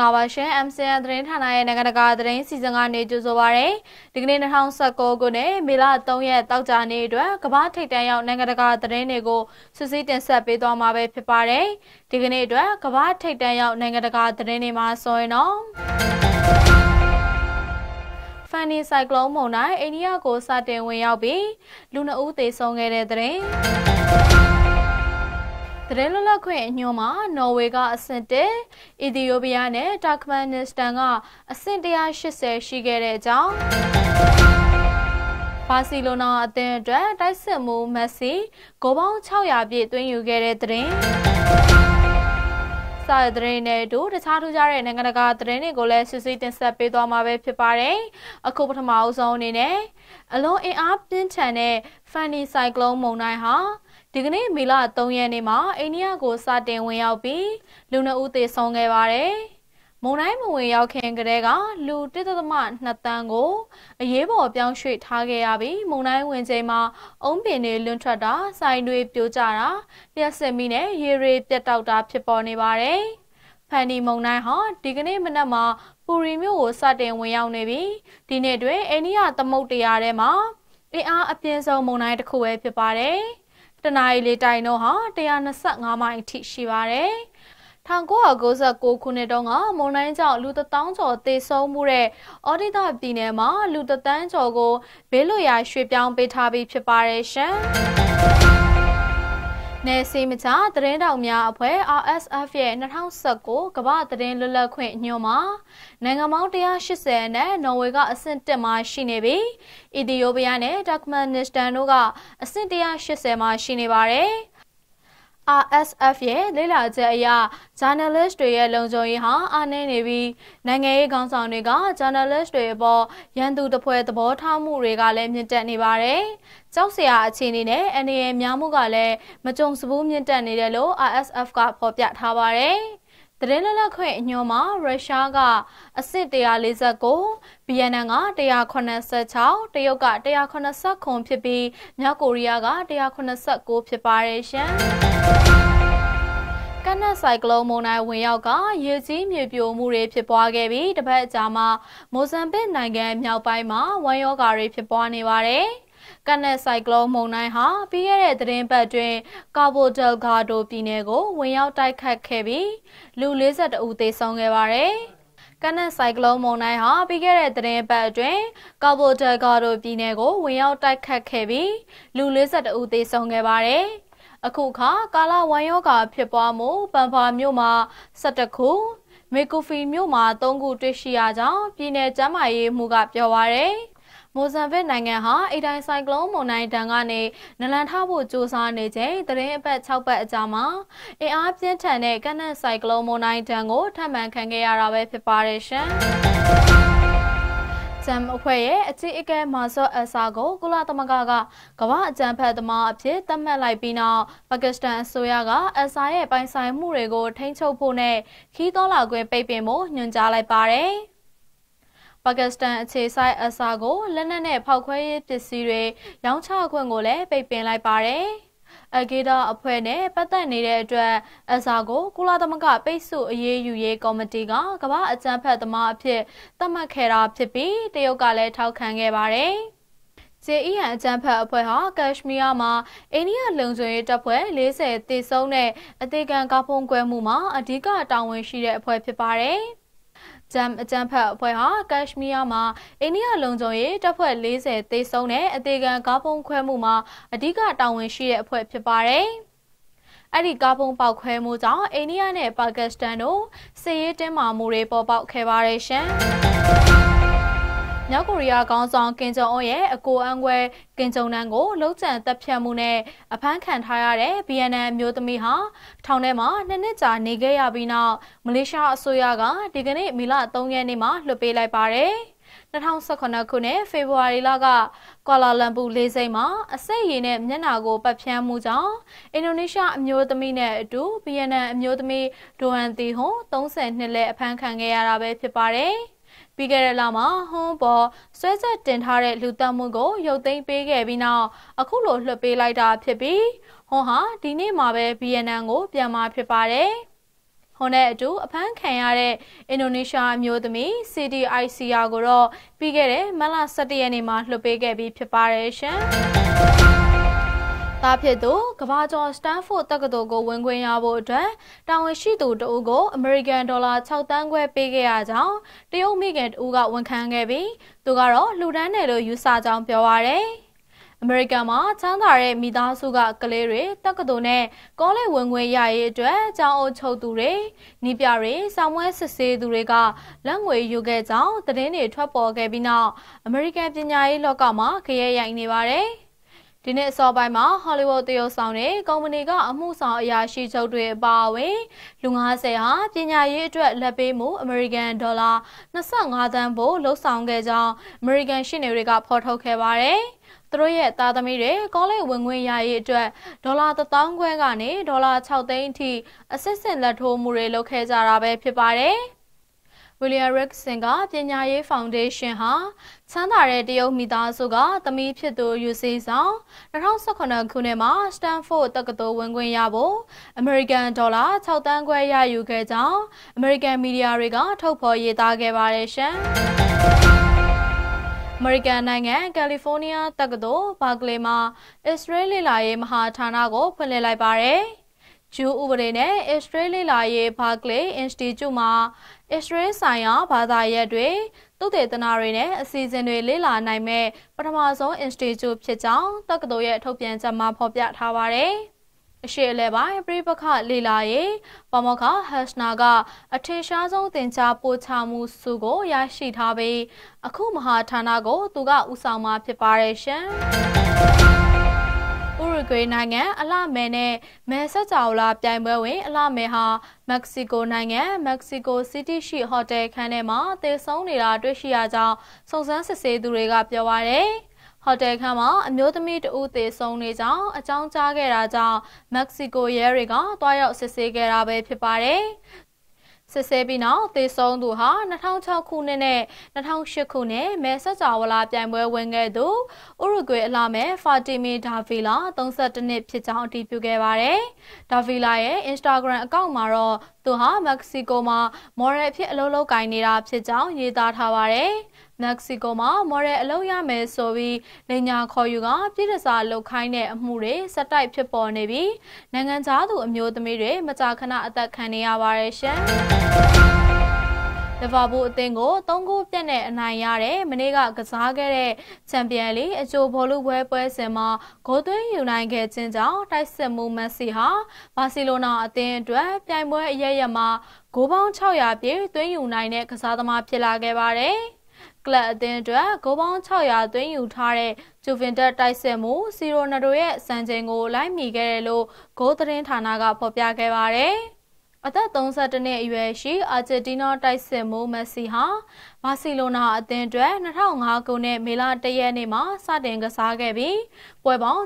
္ဂလာပါရှင် MCN သတင်းဌာနရဲ့နိုင်ငံတကာသတင်းစီစဉ်ကနေကြိုဆိုပါရစေ။ဒီကနေ့2019ခုနှစ်မေလ3ရက်တောက်ကြနေ့အတွက်ကမ္ဘာထိပ်တန်းရောက်နိုင်ငံတကာသတင်းတွေကိုစစ်ဆေးတင်ဆက်ပေးသွားမှာပဲဖြစ်ပါတယ်။ဒီကနေ့အတွက်ကမ္ဘာထိပ်တန်းရောက်နိုင်ငံတကာသတင်းတွေမှာဆိုရင်တော့ဖန်နီဆိုင်ကလုန်းမုန်တိုင်းအိန္ဒိယကိုစတင်ဝင်ရောက်ပြီးလူနှုတ်ဦးသေဆုံးခဲ့တဲ့သတင်း။သတင်းလွတ်လပ်ခွင့်အညွှန်းမှာနော်ဝေကအဆင့်1အီသီယိုးပီးယားနဲ့တာခမန်နစ္စတန်ကအဆင့်180ရှိခဲ့တဲ့အကြောင်းဘာစီလိုနာအသင်းအတွက်တိုက်စစ်မှုမက်ဆီဂိုးပေါင်း600ပြည့်သွင်းယူခဲ့တဲ့သတင်းစာသတင်းနဲ့တို့တခြားထူးခြားတဲ့နိုင်ငံတကာသတင်းတွေကိုလည်းစစ်စစ်တင်ဆက်ပေးသွားမှာပဲဖြစ်ပါတယ်။အခုပထမအဆုံးအနေနဲ့အလုံးအင်အားပြင်းထန်တဲ့ Fanny Cyclone မုန်တိုင်းဟာဒီကနေ့မေလ3ရက်နေ့မှာအိန္ဒိယကိုစတင်ဝင်ရောက်ပြီးလူနှဦးသေဆုံးခဲ့ပါတယ်။မုန်တိုင်းမဝင်ရောက်ခင်ကတည်းကလူ1.2တန်းကိုအရေးပေါ်ပြောင်းရွှေ့ထားခဲ့ရပြီးမုန်တိုင်းဝင်ချိန်မှာအုံးပင်တွေလွန်ထွက်တာ၊ဆိုင်တွေပြိုကျတာ၊လျှက်စစ်မိနဲ့ရေတွေပြတ်တောက်တာဖြစ်ပေါ်နေပါတယ်။ဖန်ဒီမုံတိုင်းဟာဒီကနေ့မနက်မှာပူရီမြို့ကိုစတင်ဝင်ရောက်နေပြီဒီနေ့တွင်အိန္ဒိယသမုတ်တရားထဲမှာအင်အားအပြင်းဆုံးမုံတိုင်းတစ်ခုပဲဖြစ်ပါတယ်တနအီလေတိုင်နှုန်းဟာ125မိုင်အထိရှိပါတယ်။1996ခုနှစ်တုန်းကမုန်တိုင်းကြောင့်လူတထောင်ကျော်သေဆုံးမှုတဲ့အော်ဒီတာပြည်နယ်မှာလူတသန်းကျော်ကိုဘေးလွတ်ရာရွှေ့ပြောင်းပေးထားပြီးဖြစ်ပါတယ်ရှင်။နယ်စီမချသတင်းတောင်များအဖွဲ့ RSF ရဲ့2019ကမ္ဘာသတင်းလွတ်လပ်ခွင့်ညွှန်မှာနိုင်ငံပေါင်း180နဲ့နော်ဝေကအဆင့်1မှာရှိနေပြီးအီသီယိုးပီးယားနဲ့တာကမန်နစ္စတန်တို့ကအဆင့်180မှာရှိနေပါတယ်။ RSF ရဲ့လေ့လာချက်အရ journalist တွေရဲ့လုံခြုံရေးဟာအားနည်းနေပြီးနိုင်ငံရေးခေါင်းဆောင်တွေက journalist တွေအပေါ်ရန်သူတစ်ဖွဲ့သဘောထားမှုတွေကလည်းမြင့်တက်နေပါတယ်။ကြောက်စရာအခြေအနေနဲ့အနေရများမှုကလည်းမကြုံစဘူးမြင့်တက်နေတယ်လို့ RSF ကဖော်ပြထားပါတယ်။တရင်လက်လက်ခွင့်အညွန်မှာရုရှားကအဆင့်149ဗီယက်နမ်က186တရုတ်က189ဖြစ်ပြီးမြောက်ကိုရီးယားက189ဖြစ်ပါတယ်ရှင်။ဆိုင်ကလုန်းမုန်တိုင်းဝင်ရောက်ကရေကြီးမြေပြိုမှုတွေဖြစ်ပွားခဲ့ပြီးတပတ်အကြာမှာမိုဇမ်ဘစ်နိုင်ငံမြောက်ပိုင်းမှာဝမ်းရောဂါတွေဖြစ်ပွားနေပါတယ်။ကနက်ဆိုင်ကလုန်းမုန်တိုင်းဟာပြီးခဲ့တဲ့သတင်းပတ်တွင်ကာဘိုဒယ်ဂါဒိုပြည်နယ်ကို ဝင်ရောက်တိုက်ခတ်ခဲ့ပြီးလူ52ဦးသေဆုံးခဲ့ပါတယ်။ကနက်ဆိုင်ကလုန်းမုန်တိုင်းဟာပြီးခဲ့တဲ့သတင်းပတ်အတွင်းကာဘိုဒယ်ဂါဒိုပြည်နယ်ကို ဝင်ရောက်တိုက်ခတ်ခဲ့ပြီးလူ52ဦးသေဆုံးခဲ့ပါတယ်။အခုအခါကာလာဝိုင်းယောဂါဖြစ်ပွားမှုပန်ဖာမြို့မှာ17ခုမေကူဖီမြို့မှာ3ခုတွေ့ရှိရကြောင်းပြည်내ကျန်းမာရေးမှူးကပြောပါရယ်မိုဇမ်ဘစ်နိုင်ငံဟာအိတိုင်းဆိုင်ကလုန်းမုန်တိုင်းတန်ကနေနလန်ထဖို့ကြိုးစားနေချိန်တရင်အပတ်6ပတ်အကြာမှာအင်အားပြင်းထန်တဲ့ကနက်ဆိုင်ကလုန်းမုန်တိုင်းတန်ကိုထပ်မံခံခဲ့ရတာပဲဖြစ်ပါရယ်ရှင်။ SAM အဖွဲ့ရဲ့အကြီးအကဲမာဆော့အဆာကို ကုလသမဂ္ဂကကမ္ဘာအကြံဖက်သမားအဖြစ်သတ်မှတ်လိုက်ပြီးနောက်ပါကစ္စတန်အစိုးရကအဆာရဲ့ပိုင်ဆိုင်မှုတွေကို ထိန်းချုပ်ဖို့နဲ့ခီးတော်လာခွင့်ပိတ်ပင်ဖို့ညွှန်ကြားလိုက်ပါတယ်။ပါကစ္စတန်အခြေစိုက်အဆာကိုလက်နက်နဲ့ဖောက်ခွဲရေးပစ္စည်းတွေရောင်းချခွင့်ကိုလည်းပိတ်ပင်လိုက်ပါတယ်။အဂေဒါအဖွဲ့နဲ့ပတ်သက်နေတဲ့အတွက်အစာကို ကုလသမဂ္ဂပိတ်ဆို့အရေးယူရေးကော်မတီကကမ္ဘာအကြမ်းဖက်သမားအဖြစ်သတ်မှတ်ခဲ့တာဖြစ်ပြီးတရုတ်ကလည်းထောက်ခံခဲ့ပါတယ်။ JEN အကြံဖတ်အဖွဲ့ဟာကက်ရှမီးယားမှာအိန္ဒိယလုံခြုံရေးတပ်ဖွဲ့40တည်ဆုံတဲ့အသေးခံကာဖုံးကွဲမှုမှာအဓိကတာဝန်ရှိတဲ့အဖွဲ့ဖြစ်ပါတယ်။ဂျမ်အကြံဖက်အဖွဲ့ဟာကက်ရှမီးယားမှာအိန္ဒိယလုံခြုံရေးတပ်ဖွဲ့40သေဆုံးတဲ့အသေးခံကားပုံခွဲမှုမှာအဓိကတာဝန်ရှိတဲ့အဖွဲ့ဖြစ်ပါတယ်။အဲ့ဒီကားပုံပေါက်ခွဲမှုကြောင့်အိန္ဒိယနဲ့ပါကစ္စတန်တို့စစ်ရေးတင်းမာမှုတွေပေါ်ပေါက်ခဲ့ပါတယ်ရှင်။မြောက်ကိုရီးယားခေါင်းဆောင်ကင်ဂျုံအွန်ရဲ့အကိုအန်ခွဲကင်ဂျုံနန်းကိုလှုပ်ကြံတပ်ဖြတ်မှုနဲ့အဖမ်းခံထားရတဲ့ BNN မျိုးသမီးဟာထောင်ထဲမှာနှစ်နှစ်ကြာနေခဲ့ရပြီးနောက်မလေးရှားအစိုးရကဒီကနေ့မေလ3ရက်နေ့မှာလွှတ်ပေးလိုက်ပါတယ်။2019ခုနှစ်ဖေဖော်ဝါရီလကကွာလာလမ်ပူလေးစိမ့်မှာအဆက်ရည်နဲ့မျက်နှာကိုပတ်ဖြန်းမှုကြောင့်အင်ဒိုနီးရှားအမျိုးသမီးနဲ့အတူဗီယက်နမ်အမျိုးသမီးဒိုအန်တီဟွန်32နှစ်လဲအဖမ်းခံခဲ့ရတာပဲဖြစ်ပါတယ်။ပြီးခဲ့တဲ့လမှာဟွန်းပေါ်ဆွဲချက်တင်ထားတဲ့လူသက်မှုကို ရုပ်သိမ်းပေးခဲ့ပြီးနောက်အခုလိုလွှတ်ပေးလိုက်တာဖြစ်ပြီးဟွန်းဟာဒီနေ့မှာပဲဗီယက်နမ်ကို ပြန်มาဖြစ်ပါတယ်။ဟွန်းနဲ့အတူအဖမ်းခံရတဲ့အင်ဒိုနီးရှားအမျိုးသမီး CDICR ကိုတော့ပြီးခဲ့တဲ့မတ်လ17ရက်နေ့မှာလွှတ်ပေးခဲ့ပြီးဖြစ်ပါတယ်ရှင်။ဒါဖြစ်သူကဘာကျော် Stanford တက္ကသိုလ်ကိုဝင်ခွင့်ရဖို့အတွက်တာဝန်ရှိသူတဦးကို American Dollar 6တန်းခွဲပေးခဲ့ရကြောင်းတရုတ်မိခင်တဦးကဝန်ခံခဲ့ပြီး သူကတော့လှူဒန်းတယ်လို့ယူဆကြောင်းပြောပါရယ်အမေရိကန်မှာချမ်းသာတဲ့မိသားစုကကလေးတွေတက္ကသိုလ်နဲ့ကောလိပ်ဝင်ခွင့်ရရေးအတွက်ကျောင်းအုပ်ချုပ်သူတွေနီးပြတွေဆောင်းဝဲစစ်ဆေးသူတွေကလက်ငွေယူခဲ့ကြောင်းသတင်းတွေထွက်ပေါ်ခဲ့ပြီးနောက်အမေရိကန်ပညာရေးလောကမှာခရဲရိုက်နေပါတယ်။ဒီနေ့အစောပိုင်းမှာဟောလိဝုဒ်သရုပ်ဆောင်တဲ့ကုမ္ပဏီကအမှုဆောင်အရာရှိချုပ်တွေအပါအဝင်လူ90ဟာပညာရေးအတွက်လက်ပေးမှု အမေရိကန်ဒေါ်လာ25သန်းဖို့လှုပ်ဆောင်ခဲ့ကြောင်းအမေရိကန်ရှင်းနေတွေကဖော်ထုတ်ခဲ့ပါတယ်။သူတို့ရဲ့သားသမီးတွေကောလိပ်ဝင်ခွင့်ရရေးအတွက်ဒေါ်လာ1000ခွဲကနေဒေါ်လာ60သိန်းအထိအစစ်စစ်လက်ထိုးမှုတွေလုပ်ခဲ့ကြတာပဲဖြစ်ပါတယ်။ William Rickson ကပညာရေး Foundation ဟာချမ်းသာတဲ့တရုတ်မိသားစုကသမီးဖြစ်သူယူစီဆောင်2019ခုနှစ်မှာ Stanford တက္ကသိုလ်ဝင်ခွင့်ရဖို့ American ဒေါ်လာ6တန်းခွဲရယူခဲ့ကြောင်း American Media တွေကထုတ်ဖော်ရေးသားခဲ့ပါတယ်ရှင်။အမေရိကန်နိုင်ငံကယ်လီဖိုးနီးယားတက္ကသိုလ်ဘာကလေမှာအစ္စရေးလေလာရေးမဟာဌာနကိုဖွင့်လှစ်လိုက်ပါတယ်။ဂျူးဥပဒေနဲ့အစ္စရေးလေလာရေးဘာကလေးအင်စတီကျူမှာအစ္စရေးဆိုင်ရာဘာသာရပ်တွေသုတေသနတွေနဲ့အစီအစဉ်တွေလေ့လာနိုင်မဲ့ပထမဆုံးအင်စတီကျူဖြစ်ကြောင်းတက္ကသိုလ်ရဲ့ထုတ်ပြန်ချက်မှာဖော်ပြထားပါတယ်။အရှိအလဲပိုင်းပြိပခလေလာရေးပမောခဟက်စနာက အထင်ရှားဆုံးသင်ကြားပို့ချမှုစုကိုရရှိထားပြီးအခုမဟာဌာနကို သူကဦးဆောင်မှာဖြစ်ပါရဲ့ရှင်။ဥရုဂွေနိုင်ငံအလမဲနဲ့မဲဆက်ကြော်လာပြိုင်ပွဲဝင် အလမဲဟာမက္ကဆီကိုနိုင်ငံမက္ကဆီကိုစီးတီးရှိဟိုတယ်ခန်းထဲမှာတည်ဆုံနေတာတွေ့ရှိရကြောင်းစုံစမ်းစစ်ဆေးသူတွေက ပြောပါရယ်ဟိုတယ်ခန်းမှာအမျိုးသမီးတဦးသေဆုံးနေကြောင်းအကြောင်းကြားခဲ့တာကြောင့်မက္ကဆီကိုရဲတွေကတွားရောက်စစ်ဆေးခဲ့တာပဲဖြစ်ပါတယ်စစ်ဆေးပြီးနောက်သေဆုံးသူဟာ2006ခုနှစ်နဲ့2008ခုနှစ်မဲဆက်ကြဝဠာပြိုင်ပွဲဝင်ခဲ့သူဥရုဂွေအလာမဲ့ဖာတီမီဒါဗီလာ32နှစ်ဖြစ်ကြောင်းအတည်ပြုခဲ့ပါတယ်။ဒါဗီလာရဲ့ Instagram အကောင့်မှာတော့သူဟာမက္ကဆီကိုမှာမော်ရယ်အဖြစ်အလုပ်လုပ်ကိုင်နေတာဖြစ်ကြောင်းရေးသားထားပါတယ်။မက္ကဆီကိုမှာမော်ဒယ်အလုပ်ရမယ်ဆိုပြီးလိညာခေါ်ယူကပြည်ထစာလုပ်ခိုင်းတဲ့အမှုတွေစက်တိုက်ဖြစ်ပေါ်နေပြီးနိုင်ငံသားသူအမျိုးသမီးတွေမကြာခဏအသက်ခံနေရပါတယ်ရှင်လီဗာပူးအသင်းကို၃ဂိုးပြတ်နဲ့အနိုင်ရတဲ့မနေ့ကကစားခဲ့တဲ့ချန်ပီယံလိအချိုဘောလုံးပွဲပွဲစဉ်မှာဂိုးသွင်းယူနိုင်ခဲ့ခြင်းကြောင့်တိုက်စစ်မှုမက်ဆီဟာဘာစီလိုနာအသင်းအတွက်ပြိုင်ပွဲအရရမှာဂိုးပေါင်း600ပြည့်သွင်းယူနိုင်တဲ့ကစားသမားဖြစ်လာခဲ့ပါတယ်။ကလပ်အသင်းအတွက်ဂိုးပေါင်း600သွင်းယူထားတဲ့ဂျူဗင်တက်တိုက်စစ်မှု စီရိုနာဒိုရဲ့စံချိန်ကို လိုက်မိခဲ့တယ်လို့ဂိုးသတင်းဌာနကဖော်ပြခဲ့ပါတယ်။အသက်32နှစ်အရွယ်ရှိအာဂျင်တီးနားတိုက်စစ်မှုမက်ဆီဟာဘာစီလိုနာအသင်းအတွက်2005ခုနှစ်မေလ1ရက်နေ့မှာစတင်ကစားခဲ့ပြီးပွဲပေါင်း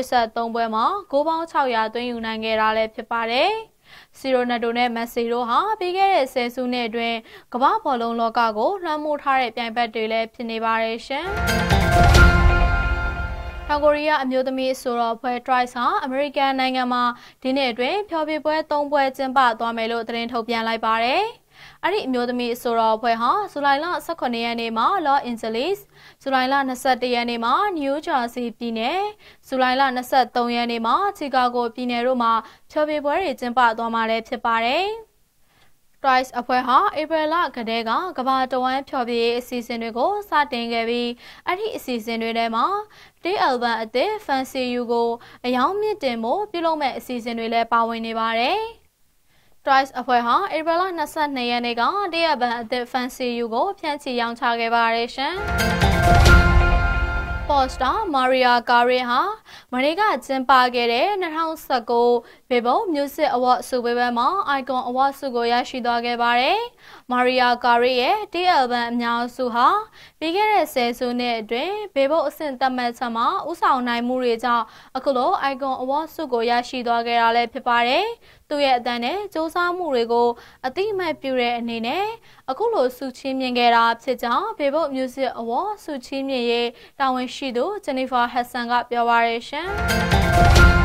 683ပွဲမှာဂိုးပေါင်း600သွင်းယူနိုင်ခဲ့တာလည်းဖြစ်ပါတယ်။စီရိုနက်တိုနဲ့မက်ဆီတို့ဟာပြီးခဲ့တဲ့ဆယ်စုနှစ်အတွင်းကမ္ဘာဘောလုံးလောကကိုလွှမ်းမိုးထားတဲ့ပြိုင်ဘက်တွေလည်းဖြစ်နေပါတယ်ရှင်။တောင်ကိုရီးယားအမျိုးသမီးအဆိုတော်ဖွဲ့ Twice ဟာအမေရိကန်နိုင်ငံမှာဒီနှစ်အတွင်းဖျော်ဖြေပွဲ၃ပွဲကျင်းပသွားမယ်လို့သတင်းထုတ်ပြန်လိုက်ပါတယ်။အဲ့ဒီအမျိုးသမီးအဆိုတော်အဖွဲ့ဟာဇူလိုင်လ18ရက်နေ့မှာ Los Angeles ဇူလိုင်လ21ရက်နေ့မှာ New Jersey ပြည်နယ်ဇူလိုင်လ23ရက်နေ့မှာ Chicago ပြည်နယ်တို့မှာဖျော်ဖြေပွဲတွေကျင်းပသွားမှာလည်းဖြစ်ပါတယ်။ Twice အဖွဲ့ဟာဧပြီလကတည်းကကဘာတဝမ်းဖျော်ဖြေရေးအစီအစဉ်တွေကိုစတင်ခဲ့ပြီးအဲ့ဒီအစီအစဉ်တွေထဲမှာ Day Album အသစ် Fancy You ကိုအယောင်မြင့်တင်ဖို့ပြုလုပ်မဲ့အစီအစဉ်တွေလည်းပါဝင်နေပါတယ်။ Twice အဖွဲ့ဟာဧပြီလ22ရက်နေ့ကတရပန်အသစ် Fancy U ကိုဖြန့်ချီရောင်းချခဲ့ပါရရှင်။ Posta Maria Carey ဟာမနေ့ကကျင်းပခဲ့တဲ့2019 Vivo Music Award ဆုပေးပွဲမှာ Icon Award ဆုကိုရရှိသွားခဲ့ပါတယ်။ Maria Carey ရဲ့ Dear Album အများစုဟာပြီးခဲ့တဲ့ဆယ်စုနှစ်အတွင်း Vivo အဆင့်သတ်မှတ်ချက်မှာဥဆောင်နိုင်မှုတွေကြောင့်အခုလို Icon Award ဆုကိုရရှိသွားခဲ့တာလည်းဖြစ်ပါတယ်။သူ့ရဲ့အတန်နဲ့စူးစမ်းမှုတွေကိုအတိအမှတ်ပြုတဲ့အနေနဲ့အခုလိုဆုချီးမြှင့်ခဲ့တာဖြစ်ကြောင်း Facebook Music Award ဆုချီးမြှင့်ရေးတာဝန်ရှိသူ Jennifer Hudson ကပြောပါရရှင်။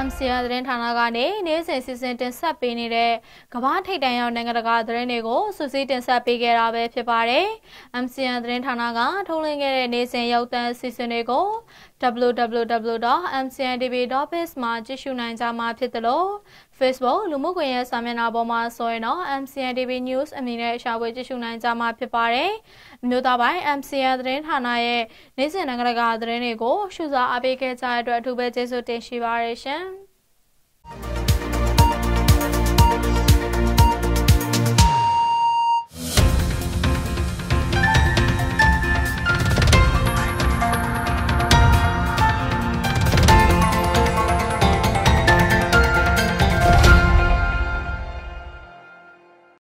MCN သတင်းဌာနကနေနေ့စဉ်စီစဉ်တင်ဆက်ပေးနေတဲ့ကမ္ဘာထိပ်တန်းရောက်နိုင်ငံတကာသတင်းတွေကိုစုစည်းတင်ဆက်ပေးခဲ့တာပဲဖြစ်ပါတယ်။ MCN သတင်းဌာနကထုတ်လွှင့်ခဲ့တဲ့နေ့စဉ်ရောက်တန်းစီစဉ်တွေကို www.mcntv.biz မှာကြည့်ရှုနိုင်ကြမှာဖြစ်သလို Facebook လူမှုကွန်ရက်စာမျက်နှာပေါ်မှာဆိုရင်တော့ MCN TV News အမည်နဲ့ရှာဖွေကြည့်ရှုနိုင်ကြမှာဖြစ်ပါတယ်။မြို့သားပိုင်း MCN သတင်းဌာနရဲ့နေ့စဉ်နိုင်ငံတကာသတင်းတွေကိုရှုစားအပေးခဲ့ကြတဲ့အတွက်အထူးပဲကျေးဇူးတင်ရှိပါတယ်ရှင်။